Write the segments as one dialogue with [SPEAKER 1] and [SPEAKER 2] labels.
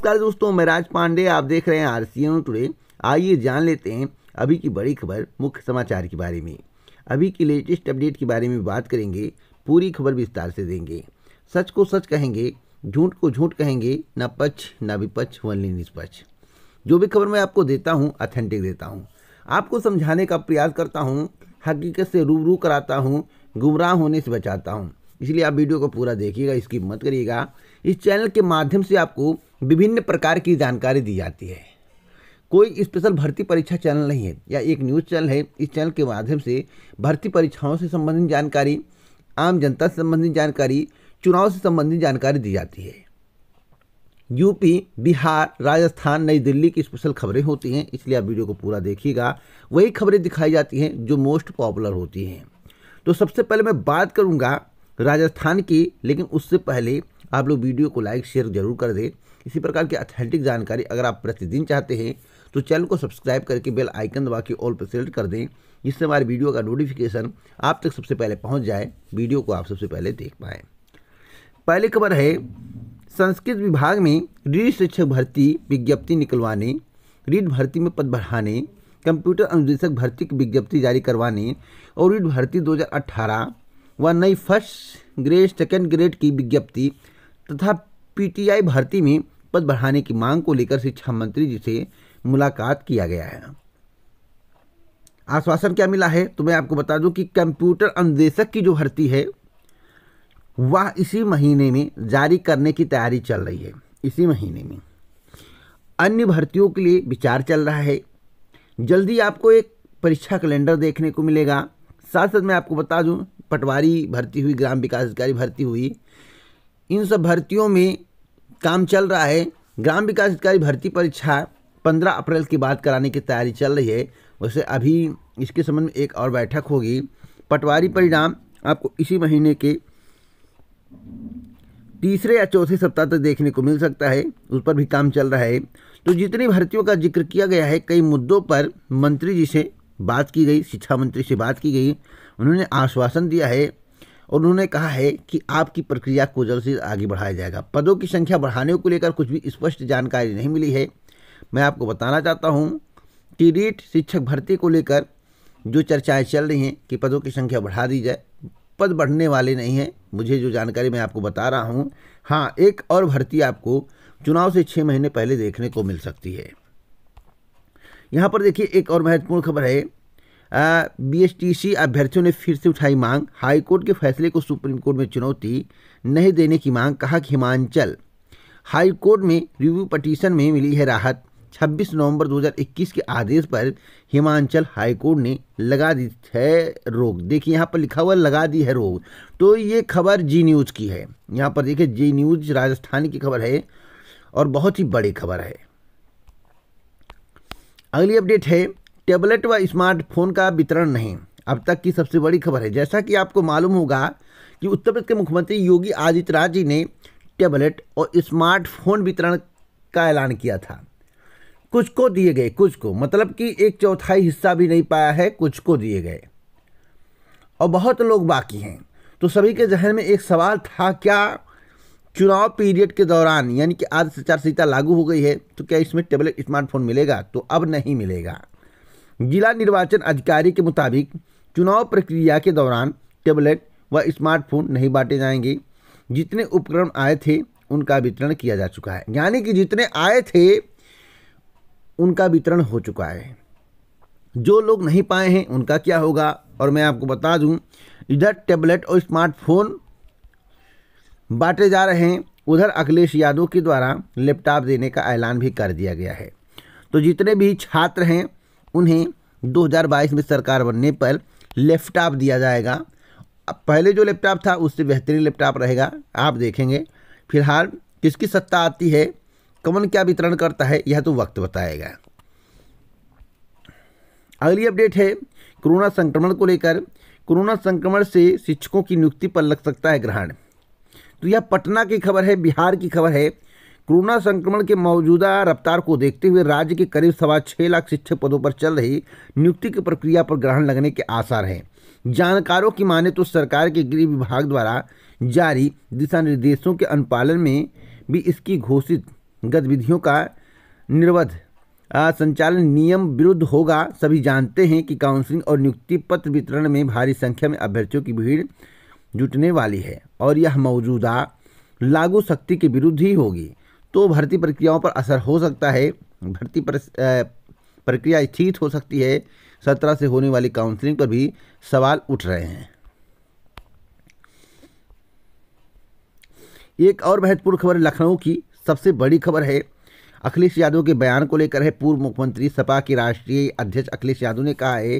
[SPEAKER 1] नमस्कार दोस्तों मैं राज पांडे आप देख रहे हैं आर सी एन टुडे आइए जान लेते हैं अभी की बड़ी खबर मुख्य समाचार के बारे में अभी की लेटेस्ट अपडेट के बारे में बात करेंगे पूरी खबर विस्तार से देंगे सच को सच कहेंगे झूठ को झूठ कहेंगे न पक्ष न विपक्ष वनली निष्पक्ष जो भी खबर मैं आपको देता हूँ अथेंटिक देता हूँ आपको समझाने का प्रयास करता हूँ हकीकत से रूबरू कराता हूँ गुमराह होने से बचाता हूँ इसलिए आप वीडियो को पूरा देखिएगा इसकी मत करिएगा इस चैनल के माध्यम से आपको विभिन्न प्रकार की जानकारी दी जाती है कोई स्पेशल भर्ती परीक्षा चैनल नहीं है या एक न्यूज़ चैनल है इस चैनल के माध्यम से भर्ती परीक्षाओं से संबंधित जानकारी आम जनता से संबंधित जानकारी चुनाव से संबंधित जानकारी दी जाती है यूपी बिहार राजस्थान नई दिल्ली की स्पेशल खबरें होती हैं इसलिए आप वीडियो को पूरा देखिएगा वही खबरें दिखाई जाती हैं जो मोस्ट पॉपुलर होती हैं तो सबसे पहले मैं बात करूंगा राजस्थान की लेकिन उससे पहले आप लोग वीडियो को लाइक शेयर जरूर कर दें इसी प्रकार की अथेंटिक जानकारी अगर आप प्रतिदिन चाहते हैं तो चैनल को सब्सक्राइब करके बेल आइकन दबा के ऑल पर सेलेक्ट कर दें जिससे हमारे वीडियो का नोटिफिकेशन आप तक सबसे पहले पहुँच जाए वीडियो को आप सबसे पहले देख पाएँ पहली खबर है संस्कृत विभाग में रीड शिक्षक भर्ती विज्ञप्ति निकलवाने रीड भर्ती में पद बढ़ाने कंप्यूटर अनुदेशक भर्ती की विज्ञप्ति जारी करवाने और रीट भर्ती 2018 व नई फर्स्ट ग्रेड सेकेंड ग्रेड की विज्ञप्ति तथा पीटीआई भर्ती में पद बढ़ाने की मांग को लेकर शिक्षा मंत्री जी से मुलाकात किया गया है आश्वासन क्या मिला है तो मैं आपको बता दूं कि कंप्यूटर अनुदेशक की जो भर्ती है वह इसी महीने में जारी करने की तैयारी चल रही है इसी महीने में अन्य भर्तियों के लिए विचार चल रहा है जल्दी आपको एक परीक्षा कैलेंडर देखने को मिलेगा साथ साथ मैं आपको बता दूं पटवारी भर्ती हुई ग्राम विकास अधिकारी भर्ती हुई इन सब भर्तियों में काम चल रहा है ग्राम विकास अधिकारी भर्ती परीक्षा पंद्रह अप्रैल की बात कराने की तैयारी चल रही है वैसे अभी इसके संबंध में एक और बैठक होगी पटवारी परिणाम आपको इसी महीने के तीसरे या चौथे सप्ताह तक देखने को मिल सकता है उस पर भी काम चल रहा है तो जितनी भर्तियों का जिक्र किया गया है कई मुद्दों पर मंत्री जी से बात की गई शिक्षा मंत्री से बात की गई उन्होंने आश्वासन दिया है और उन्होंने कहा है कि आपकी प्रक्रिया को जल्द से आगे बढ़ाया जाएगा पदों की संख्या बढ़ाने को लेकर कुछ भी स्पष्ट जानकारी नहीं मिली है मैं आपको बताना चाहता हूँ कि रीट शिक्षक भर्ती को लेकर जो चर्चाएँ चल रही हैं कि पदों की संख्या बढ़ा दी जाए पद बढ़ने वाले नहीं हैं मुझे जो जानकारी मैं आपको बता रहा हूँ हाँ एक और भर्ती आपको चुनाव से छः महीने पहले देखने को मिल सकती है यहाँ पर देखिए एक और महत्वपूर्ण खबर है बीएसटीसी अभ्यर्थियों ने फिर से उठाई मांग हाईकोर्ट के फैसले को सुप्रीम कोर्ट में चुनौती नहीं देने की मांग कहा कि हिमाचल हाईकोर्ट में रिव्यू पटिशन में मिली है राहत 26 नवंबर 2021 के आदेश पर हिमाचल हाईकोर्ट ने लगा दी है रोक देखिए यहाँ पर लिखा हुआ लगा दी है रोक तो ये खबर जी न्यूज़ की है यहाँ पर देखिए जी न्यूज़ राजस्थान की खबर है और बहुत ही बड़ी खबर है अगली अपडेट है टेबलेट व स्मार्टफोन का वितरण नहीं अब तक की सबसे बड़ी खबर है जैसा कि आपको मालूम होगा कि उत्तर प्रदेश के मुख्यमंत्री योगी आदित्यनाथ जी ने टेबलेट और स्मार्टफोन वितरण का ऐलान किया था कुछ को दिए गए कुछ को मतलब कि एक चौथाई हिस्सा भी नहीं पाया है कुछ को दिए गए और बहुत लोग बाकी हैं तो सभी के जहन में एक सवाल था क्या चुनाव पीरियड के दौरान यानी कि आदर्श आचार संहिता लागू हो गई है तो क्या इसमें टेबलेट स्मार्टफोन मिलेगा तो अब नहीं मिलेगा जिला निर्वाचन अधिकारी के मुताबिक चुनाव प्रक्रिया के दौरान टेबलेट व स्मार्टफोन नहीं बांटे जाएंगे जितने उपकरण आए थे उनका वितरण किया जा चुका है यानी कि जितने आए थे उनका वितरण हो चुका है जो लोग नहीं पाए हैं उनका क्या होगा और मैं आपको बता दूं इधर टेबलेट और स्मार्टफोन बांटे जा रहे हैं उधर अखिलेश यादव के द्वारा लैपटॉप देने का ऐलान भी कर दिया गया है तो जितने भी छात्र हैं उन्हें 2022 में सरकार बनने पर लैपटॉप दिया जाएगा पहले जो लैपटॉप था उससे बेहतरीन लैपटॉप रहेगा आप देखेंगे फिलहाल किसकी सत्ता आती है कौन क्या वितरण करता है यह तो वक्त बताएगा अगली अपडेट है कोरोना संक्रमण को लेकर कोरोना संक्रमण से शिक्षकों की नियुक्ति पर लग सकता है ग्रहण तो यह पटना की खबर है बिहार की खबर है कोरोना संक्रमण के मौजूदा रफ्तार को देखते हुए राज्य के करीब सवा छः लाख शिक्षक पदों पर चल रही नियुक्ति की प्रक्रिया पर ग्रहण लगने के आसार हैं जानकारों की माने तो सरकार के गृह विभाग द्वारा जारी दिशा निर्देशों के अनुपालन में भी इसकी घोषित गतिविधियों का निर्वध संचालन नियम विरुद्ध होगा सभी जानते हैं कि काउंसलिंग और नियुक्ति पत्र वितरण में भारी संख्या में अभ्यर्थियों की भीड़ जुटने वाली है और यह मौजूदा लागू शक्ति के विरुद्ध ही होगी तो भर्ती प्रक्रियाओं पर असर हो सकता है भर्ती प्रक्रिया स्थित हो सकती है सत्रह से होने वाली काउंसलिंग पर भी सवाल उठ रहे हैं एक और महत्वपूर्ण खबर लखनऊ की सबसे बड़ी खबर है अखिलेश यादव के बयान को लेकर है पूर्व मुख्यमंत्री सपा के राष्ट्रीय अध्यक्ष अखिलेश यादव ने कहा है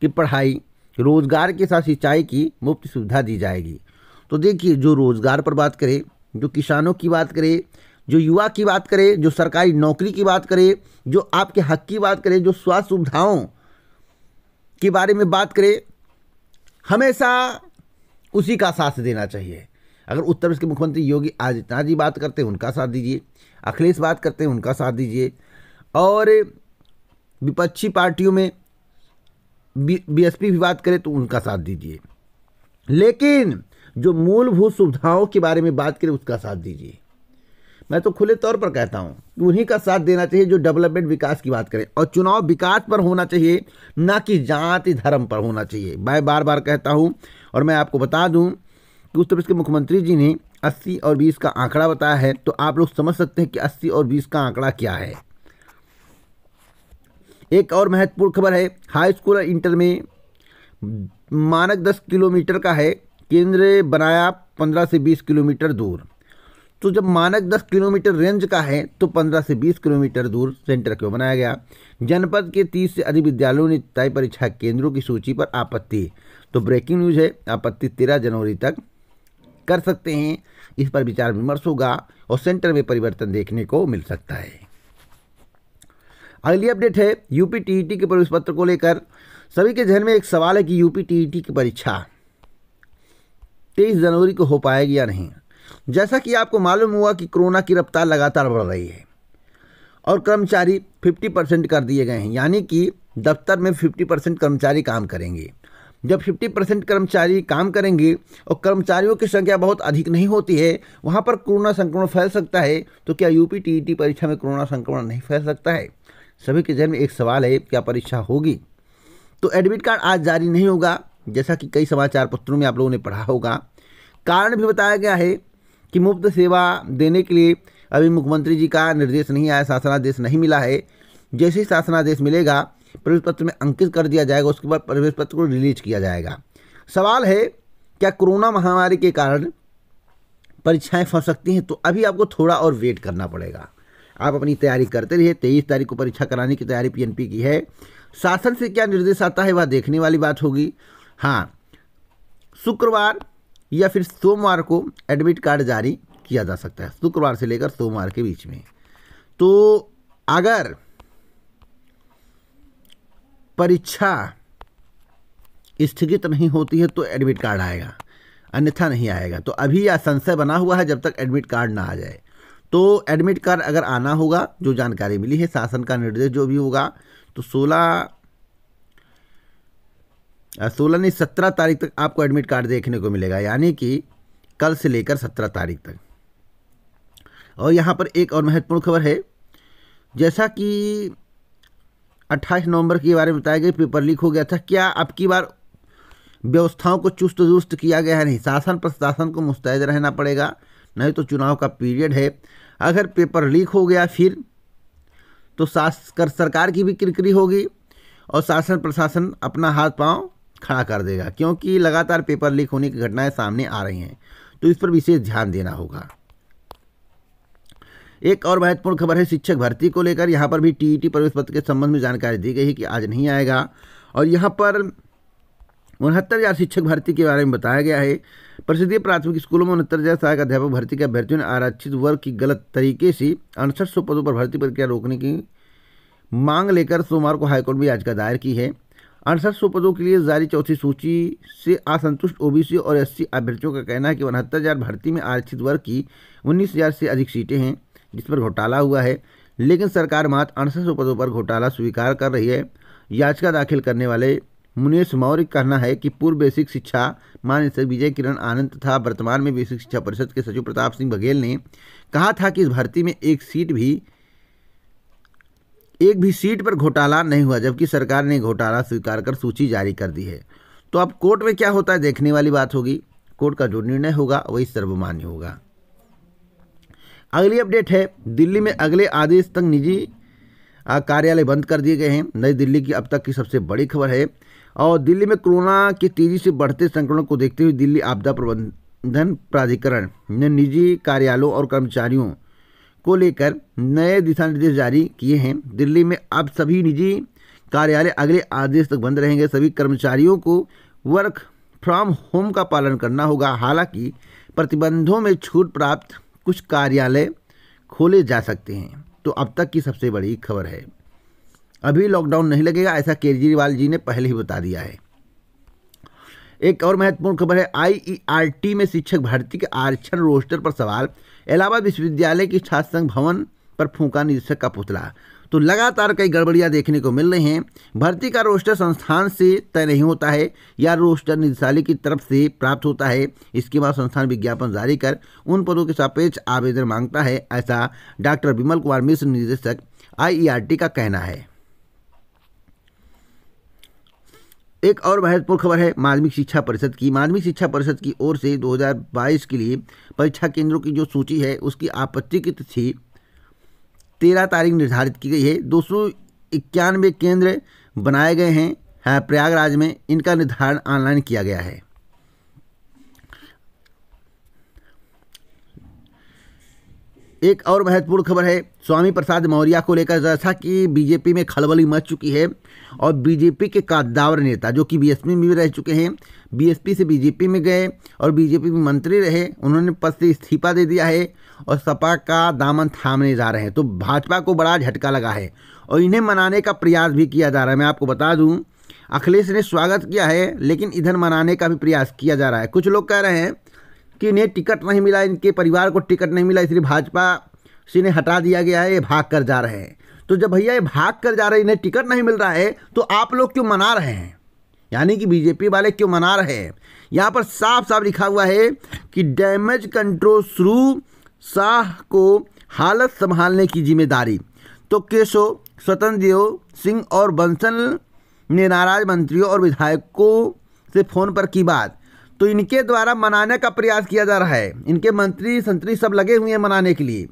[SPEAKER 1] कि पढ़ाई रोजगार के साथ सिंचाई की मुफ्त सुविधा दी जाएगी तो देखिए जो रोजगार पर बात करें जो किसानों की बात करे जो युवा की बात करे जो सरकारी नौकरी की बात करे जो आपके हक की बात करे जो स्वास्थ्य सुविधाओं के बारे में बात करे हमेशा उसी का साथ देना चाहिए अगर उत्तर प्रदेश के मुख्यमंत्री योगी आदित्यनाथ जी बात करते हैं उनका साथ दीजिए अखिलेश बात करते हैं उनका साथ दीजिए और विपक्षी पार्टियों में बीएसपी भी बात करें तो उनका साथ दीजिए लेकिन जो मूलभूत सुविधाओं के बारे में बात करें उसका साथ दीजिए मैं तो खुले तौर पर कहता हूँ उन्हीं का साथ देना चाहिए जो डेवलपमेंट विकास की बात करें और चुनाव विकास पर होना चाहिए ना कि जाति धर्म पर होना चाहिए मैं बार बार कहता हूँ और मैं आपको बता दूँ कि उत्तर प्रदेश के मुख्यमंत्री जी ने अस्सी और बीस का आंकड़ा बताया है तो आप लोग समझ सकते हैं कि अस्सी और बीस का आंकड़ा क्या है एक और महत्वपूर्ण खबर है हाई स्कूल और इंटर में मानक दस किलोमीटर का है केंद्र बनाया पंद्रह से बीस किलोमीटर दूर तो जब मानक 10 किलोमीटर रेंज का है तो 15 से 20 किलोमीटर दूर सेंटर क्यों बनाया गया जनपद के 30 से अधिक विद्यालयों ने तय परीक्षा केंद्रों की सूची पर आपत्ति तो ब्रेकिंग न्यूज है आपत्ति तेरह जनवरी तक कर सकते हैं इस पर विचार विमर्श होगा और सेंटर में परिवर्तन देखने को मिल सकता है अगली अपडेट है यूपी टीईटी e के प्रवेश पत्र को लेकर सभी के जहन में एक सवाल है कि यूपी टीईटी e की परीक्षा तेईस जनवरी को हो पाएगी या नहीं जैसा कि आपको मालूम हुआ कि कोरोना की रफ्तार लगातार बढ़ रही है और कर्मचारी 50 परसेंट कर दिए गए हैं यानी कि दफ्तर में 50 परसेंट कर्मचारी काम करेंगे जब 50 परसेंट कर्मचारी काम करेंगे और कर्मचारियों की संख्या बहुत अधिक नहीं होती है वहाँ पर कोरोना संक्रमण फैल सकता है तो क्या यूपी टी e परीक्षा में कोरोना संक्रमण नहीं फैल सकता है सभी के जहन में एक सवाल है क्या परीक्षा होगी तो एडमिट कार्ड आज जारी नहीं होगा जैसा कि कई समाचार पत्रों में आप लोगों ने पढ़ा होगा कारण भी बताया गया है कि मुफ्त सेवा देने के लिए अभी मुख्यमंत्री जी का निर्देश नहीं आया शासनादेश नहीं मिला है जैसे ही शासनादेश मिलेगा प्रवेश पत्र में अंकित कर दिया जाएगा उसके बाद प्रवेश पत्र को रिलीज किया जाएगा सवाल है क्या कोरोना महामारी के कारण परीक्षाएं फंस सकती हैं तो अभी आपको थोड़ा और वेट करना पड़ेगा आप अपनी तैयारी करते रहिए तेईस तारीख को परीक्षा कराने की तैयारी पीएनपी की है शासन से क्या निर्देश आता है वह देखने वाली बात होगी हाँ शुक्रवार या फिर सोमवार को एडमिट कार्ड जारी किया जा सकता है शुक्रवार से लेकर सोमवार के बीच में तो अगर परीक्षा स्थगित नहीं होती है तो एडमिट कार्ड आएगा अन्यथा नहीं आएगा तो अभी यह संशय बना हुआ है जब तक एडमिट कार्ड ना आ जाए तो एडमिट कार्ड अगर आना होगा जो जानकारी मिली है शासन का निर्देश जो भी होगा तो सोलह सोलह नहीं सत्रह तारीख तक आपको एडमिट कार्ड देखने को मिलेगा यानी कि कल से लेकर सत्रह तारीख तक और यहाँ पर एक और महत्वपूर्ण खबर है जैसा कि अट्ठाईस नवंबर के बारे में बताया गया पेपर लीक हो गया था क्या अब की बार व्यवस्थाओं को चुस्त दुरुस्त किया गया है नहीं शासन प्रशासन को मुस्तैद रहना पड़ेगा नहीं तो चुनाव का पीरियड है अगर पेपर लीक हो गया फिर तो कर सरकार की भी किरकिरी होगी और शासन प्रशासन अपना हाथ पांव खड़ा कर देगा क्योंकि लगातार पेपर लीक होने की घटनाएं सामने आ रही हैं तो इस पर विशेष ध्यान देना होगा एक और महत्वपूर्ण खबर है शिक्षक भर्ती को लेकर यहाँ पर भी टीईटी प्रवेश पत्र के संबंध में जानकारी दी गई है कि आज नहीं आएगा और यहाँ पर उनहत्तर हज़ार शिक्षक भर्ती के बारे में बताया गया है प्रसिद्ध प्राथमिक स्कूलों में उनहत्तर हज़ार सहायक अध्यापक भर्ती के अभ्यर्थियों ने आरक्षित वर्ग की गलत तरीके से अड़सठ सौ पदों पर भर्ती प्रक्रिया रोकने की मांग लेकर सोमवार को हाईकोर्ट में याचिका दायर की है अड़सठ सौ पदों के लिए जारी चौथी सूची से असंतुष्ट ओबीसी और एससी अभ्यर्थियों का कहना है कि उनहत्तर हज़ार भर्ती में आरक्षित वर्ग की उन्नीस हज़ार से अधिक सीटें हैं जिस पर घोटाला हुआ है लेकिन सरकार मात्र अड़सठ सौ पदों पर घोटाला स्वीकार कर रही है याचिका दाखिल करने वाले मुनेश मौर्य का कहना है कि पूर्व बेसिक शिक्षा महानिदेशक विजय किरण आनंद तथा वर्तमान में बेसिक शिक्षा परिषद के सचिव प्रताप सिंह बघेल ने कहा था कि इस भर्ती में एक सीट भी एक भी सीट पर घोटाला नहीं हुआ जबकि सरकार ने घोटाला स्वीकार कर सूची जारी कर दी है तो अब कोर्ट में क्या होता है देखने वाली बात होगी कोर्ट का जो निर्णय होगा वही सर्वमान्य होगा अगली अपडेट है दिल्ली में अगले आदेश तक निजी कार्यालय बंद कर दिए गए हैं नई दिल्ली की अब तक की सबसे बड़ी खबर है और दिल्ली में कोरोना के तेजी से बढ़ते संक्रमण को देखते हुए दिल्ली आपदा प्रबंधन प्राधिकरण ने निजी कार्यालयों और कर्मचारियों को लेकर नए दिशा निर्देश जारी किए हैं दिल्ली में अब सभी निजी कार्यालय अगले आदेश तक बंद रहेंगे सभी कर्मचारियों को वर्क फ्रॉम होम का पालन करना होगा हालांकि प्रतिबंधों में छूट प्राप्त कुछ कार्यालय खोले जा सकते हैं तो अब तक की सबसे बड़ी खबर है अभी लॉकडाउन नहीं लगेगा ऐसा केजरीवाल जी ने पहले ही बता दिया है एक और महत्वपूर्ण खबर है आईईआरटी e में शिक्षक भर्ती के आरक्षण रोस्टर पर सवाल इलाहाबाद विश्वविद्यालय की छात्र संघ भवन पर फूका निदेशक का पुतला तो लगातार कई गड़बड़ियां देखने को मिल रही हैं भर्ती का रोस्टर संस्थान से तय नहीं होता है या रोस्टर निदेशालय की तरफ से प्राप्त होता है इसके बाद संस्थान विज्ञापन जारी कर उन पदों के सापेक्ष आवेदन मांगता है ऐसा डॉक्टर विमल कुमार मिश्र निदेशक आईईआरटी e का कहना है एक और महत्वपूर्ण खबर है माध्यमिक शिक्षा परिषद की माध्यमिक शिक्षा परिषद की ओर से 2022 के लिए परीक्षा केंद्रों की जो सूची है उसकी आपत्तिकृत थी तेरह तारीख निर्धारित की गई है दो इक्यानवे केंद्र बनाए गए हैं हाँ, प्रयागराज में इनका निर्धारण ऑनलाइन किया गया है एक और महत्वपूर्ण खबर है स्वामी प्रसाद मौर्य को लेकर जैसा कि बीजेपी में खलबली मच चुकी है और बीजेपी के कादावर नेता जो कि बीएसपी में भी रह चुके हैं बीएसपी से बीजेपी में गए और बीजेपी में मंत्री रहे उन्होंने पद से इस्तीफा दे दिया है और सपा का दामन थामने जा रहे हैं तो भाजपा को बड़ा झटका लगा है और इन्हें मनाने का प्रयास भी किया जा रहा है मैं आपको बता दूँ अखिलेश ने स्वागत किया है लेकिन इधर मनाने का भी प्रयास किया जा रहा है कुछ लोग कह रहे हैं कि इन्हें टिकट नहीं मिला इनके परिवार को टिकट नहीं मिला इसलिए भाजपा से इन्हें हटा दिया गया है ये भाग कर जा रहे हैं तो जब भैया ये भाग कर जा रहे हैं इन्हें टिकट नहीं मिल रहा है तो आप लोग क्यों मना रहे हैं यानी कि बीजेपी वाले क्यों मना रहे हैं यहाँ पर साफ साफ लिखा हुआ है कि डैमेज कंट्रोल शुरू शाह को हालत संभालने की जिम्मेदारी तो केशव स्वतंत्र देव सिंह और बंसल ने नाराज मंत्रियों और विधायकों से फ़ोन पर की बात तो इनके द्वारा मनाने का प्रयास किया जा रहा है इनके मंत्री संतरी सब लगे हुए हैं मनाने के लिए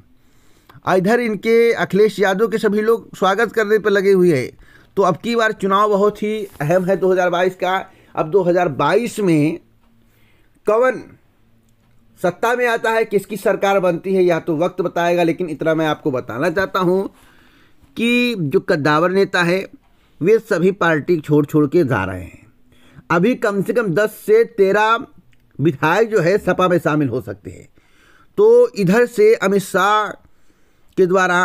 [SPEAKER 1] इधर इनके अखिलेश यादव के सभी लोग स्वागत करने पर लगे हुए हैं तो अब की बार चुनाव बहुत ही अहम है 2022 का अब 2022 में कवन सत्ता में आता है किसकी सरकार बनती है यह तो वक्त बताएगा लेकिन इतना मैं आपको बताना चाहता हूँ कि जो कद्दावर नेता है वे सभी पार्टी छोड़ छोड़ के जा रहे हैं अभी कम से कम दस से तेरह विधायक जो है सपा में शामिल हो सकते हैं तो इधर से अमित शाह के द्वारा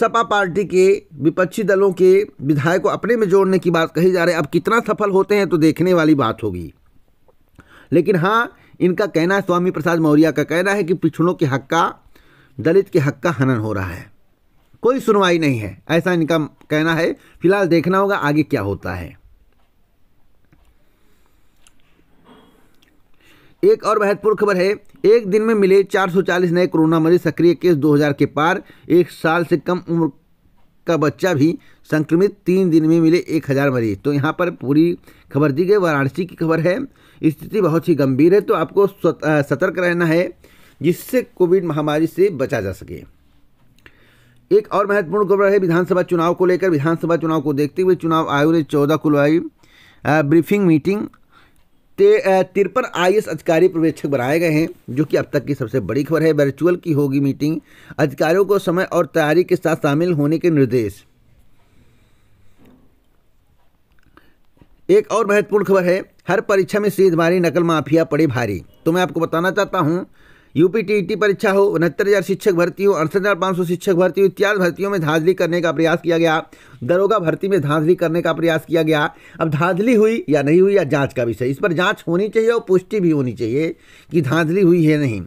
[SPEAKER 1] सपा पार्टी के विपक्षी दलों के विधायक को अपने में जोड़ने की बात कही जा रही है अब कितना सफल होते हैं तो देखने वाली बात होगी लेकिन हाँ इनका कहना है स्वामी प्रसाद मौर्य का कहना है कि पिछड़ों के हक का दलित के हक का हनन हो रहा है कोई सुनवाई नहीं है ऐसा इनका कहना है फिलहाल देखना होगा आगे क्या होता है एक और महत्वपूर्ण खबर है एक दिन में मिले 440 नए कोरोना मरीज सक्रिय केस 2000 के पार एक साल से कम उम्र का बच्चा भी संक्रमित तीन दिन में मिले एक हज़ार मरीज तो यहाँ पर पूरी खबर दी गई वाराणसी की खबर है स्थिति बहुत ही गंभीर है तो आपको सतर्क रहना है जिससे कोविड महामारी से बचा जा सके एक और महत्वपूर्ण खबर है विधानसभा चुनाव को लेकर विधानसभा चुनाव को देखते हुए चुनाव आयोग ने चौदह को ब्रीफिंग मीटिंग तिरपन आई अधिकारी पर्यवेक्षक बनाए गए हैं जो कि अब तक की सबसे बड़ी खबर है वर्चुअल की होगी मीटिंग अधिकारियों को समय और तैयारी के साथ शामिल होने के निर्देश एक और महत्वपूर्ण खबर है हर परीक्षा में सीधमारी नकल माफिया पड़ी भारी तो मैं आपको बताना चाहता हूं यूपी टी परीक्षा हो उनहत्तर हज़ार शिक्षक भर्ती हो अड़सठ हज़ार पाँच सौ शिक्षक भर्ती हो इत्यादि भर्तियों में धांधली करने का प्रयास किया गया दरोगा भर्ती में धांधली करने का प्रयास किया गया अब धांधली हुई या नहीं हुई या जाँच का विषय इस पर जाँच होनी चाहिए और पुष्टि भी होनी चाहिए कि धांधली हुई है नहीं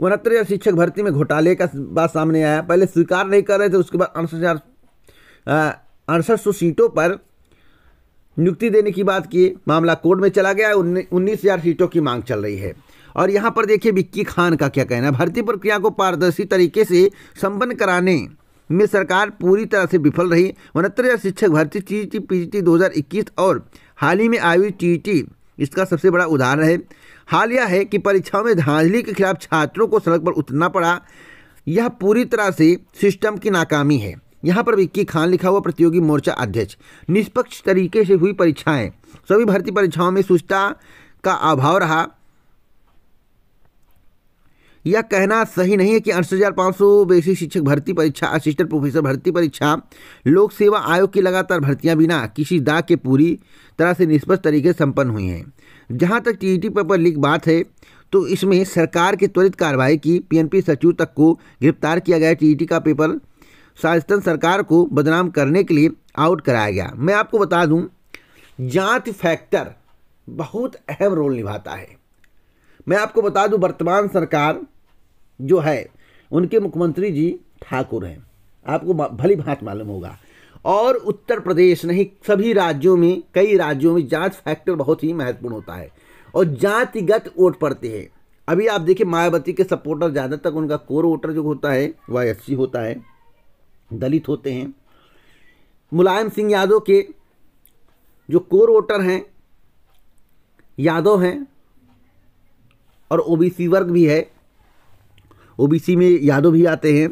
[SPEAKER 1] उनहत्तर हज़ार शिक्षक भर्ती में घोटाले का बात सामने आया पहले स्वीकार नहीं कर रहे थे उसके बाद अड़सठ हज़ार अड़सठ सौ सीटों पर नियुक्ति देने की बात की मामला कोर्ट में चला गया उन्नीस हज़ार सीटों की मांग चल रही है और यहाँ पर देखिए विक्की खान का क्या कहना है भर्ती प्रक्रिया को पारदर्शी तरीके से संपन्न कराने में सरकार पूरी तरह से विफल रही उनहत्तर शिक्षक भर्ती टी टी पी टी दो और हाल ही में आयु टी टी इसका सबसे बड़ा उदाहरण है हाल यह है कि परीक्षाओं में धांधली के खिलाफ छात्रों को सड़क पर उतरना पड़ा यह पूरी तरह से सिस्टम की नाकामी है यहाँ पर विक्की खान लिखा हुआ प्रतियोगी मोर्चा अध्यक्ष निष्पक्ष तरीके से हुई परीक्षाएं सभी भर्ती परीक्षाओं में सुचता का अभाव रहा यह कहना सही नहीं है कि अड़सठ हज़ार पाँच सौ बेसिक शिक्षक भर्ती परीक्षा असिस्टेंट प्रोफेसर भर्ती परीक्षा लोक सेवा आयोग की लगातार भर्तियां बिना किसी दाग के पूरी तरह से निष्पक्ष तरीके से संपन्न हुई हैं जहां तक टीईटी पेपर लीक बात है तो इसमें सरकार की त्वरित कार्रवाई की पीएनपी सचिव तक को गिरफ्तार किया गया टीईटी का पेपर राजस्थान सरकार को बदनाम करने के लिए आउट कराया गया मैं आपको बता दूँ जाँच फैक्टर बहुत अहम रोल निभाता है मैं आपको बता दूं वर्तमान सरकार जो है उनके मुख्यमंत्री जी ठाकुर हैं आपको भली भांत मालूम होगा और उत्तर प्रदेश नहीं सभी राज्यों में कई राज्यों में जांच फैक्टर बहुत ही महत्वपूर्ण होता है और जातिगत वोट पड़ते हैं अभी आप देखिए मायावती के सपोर्टर ज़्यादातर उनका कोर वोटर जो होता है वह एस होता है दलित होते हैं मुलायम सिंह यादव के जो कोर वोटर हैं यादव हैं और ओबीसी वर्ग भी है ओबीसी में यादव भी आते हैं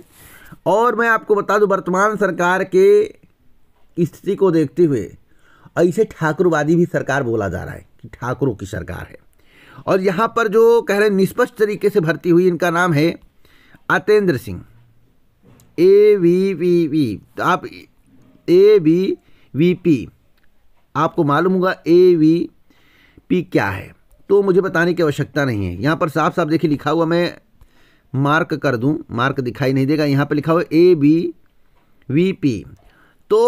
[SPEAKER 1] और मैं आपको बता दूं वर्तमान सरकार के स्थिति को देखते हुए ऐसे ठाकुरवादी भी सरकार बोला जा रहा है कि ठाकुरों की सरकार है और यहाँ पर जो कह रहे हैं निष्पक्ष तरीके से भर्ती हुई इनका नाम है Atendra Singh A V V V तो आप ए वी वी पी आपको मालूम होगा ए वी पी क्या है तो मुझे बताने की आवश्यकता नहीं है यहाँ पर साफ साफ देखिए लिखा हुआ मैं मार्क कर दूं मार्क दिखाई नहीं देगा यहाँ पे लिखा हुआ ए बी वी पी तो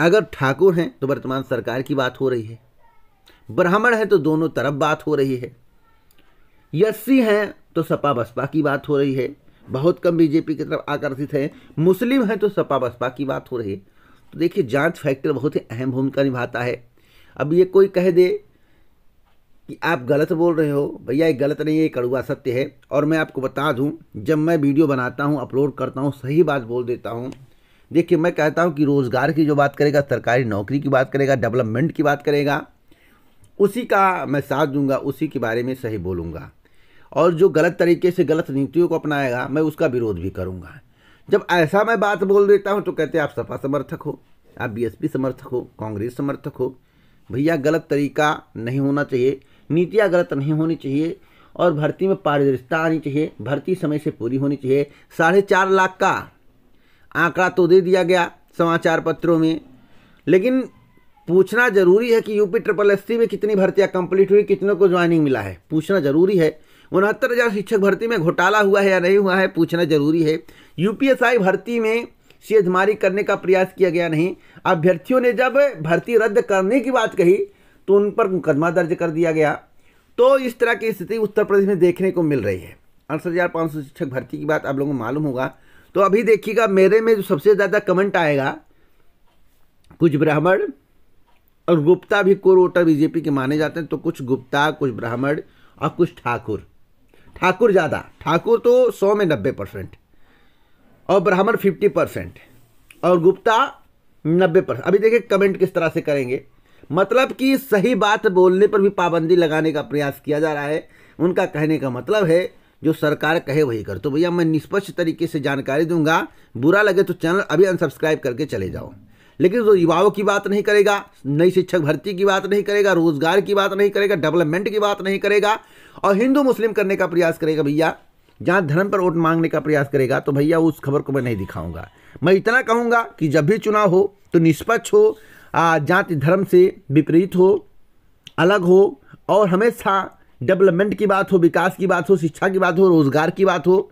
[SPEAKER 1] अगर ठाकुर हैं तो वर्तमान सरकार की बात हो रही है ब्राह्मण है तो दोनों तरफ बात हो रही है यस्सी हैं तो सपा बसपा की बात हो रही है बहुत कम बीजेपी की तरफ आकर्षित है मुस्लिम हैं तो सपा बसपा की बात हो रही है तो देखिए जांच फैक्टर बहुत ही अहम भूमिका निभाता है अब ये कोई कह दे कि आप गलत बोल रहे हो भैया ये गलत नहीं है ये कड़ुआ सत्य है और मैं आपको बता दूं जब मैं वीडियो बनाता हूं अपलोड करता हूं सही बात बोल देता हूं देखिए मैं कहता हूं कि रोज़गार की जो बात करेगा सरकारी नौकरी की बात करेगा डेवलपमेंट की बात करेगा उसी का मैं साथ दूंगा उसी के बारे में सही बोलूँगा और जो गलत तरीके से गलत नीतियों को अपनाएगा मैं उसका विरोध भी करूँगा जब ऐसा मैं बात बोल देता हूँ तो कहते हैं आप सपा समर्थक हो आप बी समर्थक हो कांग्रेस समर्थक हो भैया गलत तरीका नहीं होना चाहिए नीतियाँ गलत नहीं होनी चाहिए और भर्ती में पारदर्शिता आनी चाहिए भर्ती समय से पूरी होनी चाहिए साढ़े चार लाख का आंकड़ा तो दे दिया गया समाचार पत्रों में लेकिन पूछना जरूरी है कि यूपी ट्रिपल एस में कितनी भर्तियाँ कंप्लीट हुई कितनों को ज्वाइनिंग मिला है पूछना जरूरी है उनहत्तर हज़ार शिक्षक भर्ती में घोटाला हुआ है या नहीं हुआ है पूछना जरूरी है यूपीएसआई भर्ती में सीधमारी करने का प्रयास किया गया नहीं अभ्यर्थियों ने जब भर्ती रद्द करने की बात कही तो उन पर मुकदमा दर्ज कर दिया गया तो इस तरह की स्थिति उत्तर प्रदेश में देखने को मिल रही है अड़सठ हज़ार पाँच सौ शिक्षक भर्ती की बात आप लोगों को मालूम होगा तो अभी देखिएगा मेरे में जो सबसे ज़्यादा कमेंट आएगा कुछ ब्राह्मण और गुप्ता भी कोर वोटर बीजेपी के माने जाते हैं तो कुछ गुप्ता कुछ ब्राह्मण और कुछ ठाकुर ठाकुर ज़्यादा ठाकुर तो सौ में नब्बे परसेंट और ब्राह्मण फिफ्टी परसेंट और गुप्ता नब्बे परसेंट अभी देखिए कमेंट किस तरह से करेंगे मतलब कि सही बात बोलने पर भी पाबंदी लगाने का प्रयास किया जा रहा है उनका कहने का मतलब है जो सरकार कहे वही कर तो भैया मैं निष्पक्ष तरीके से जानकारी दूंगा बुरा लगे तो चैनल अभी अनसब्सक्राइब करके चले जाओ लेकिन जो युवाओं की बात नहीं करेगा नई शिक्षक भर्ती की बात नहीं करेगा रोजगार की बात नहीं करेगा डेवलपमेंट की बात नहीं करेगा और हिंदू मुस्लिम करने का प्रयास करेगा भैया जहाँ धर्म पर वोट मांगने का प्रयास करेगा तो भैया उस खबर को मैं नहीं दिखाऊंगा मैं इतना कहूँगा कि जब भी चुनाव हो तो निष्पक्ष हो जाति धर्म से विपरीत हो अलग हो और हमेशा डेवलपमेंट की बात हो विकास की बात हो शिक्षा की बात हो रोज़गार की बात हो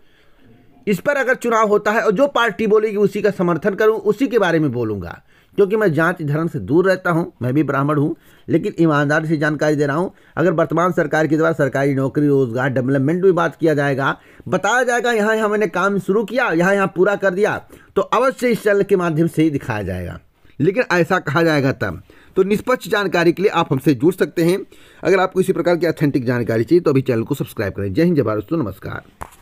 [SPEAKER 1] इस पर अगर चुनाव होता है और जो पार्टी बोलेगी उसी का समर्थन करूं उसी के बारे में बोलूंगा क्योंकि मैं जाति धर्म से दूर रहता हूं मैं भी ब्राह्मण हूं लेकिन ईमानदारी से जानकारी दे रहा हूं अगर वर्तमान सरकार के द्वारा सरकारी नौकरी रोजगार डेवलपमेंट भी बात किया जाएगा बताया जाएगा यहाँ यहाँ मैंने काम शुरू किया यहाँ यहाँ पूरा कर दिया तो अवश्य इस चैनल के माध्यम से ही दिखाया जाएगा लेकिन ऐसा कहा जाएगा तब तो निष्पक्ष जानकारी के लिए आप हमसे जुड़ सकते हैं अगर आपको इसी प्रकार की ऑथेंटिक जानकारी चाहिए तो अभी चैनल को सब्सक्राइब करें जय हिंद जय भारत दोस्तों नमस्कार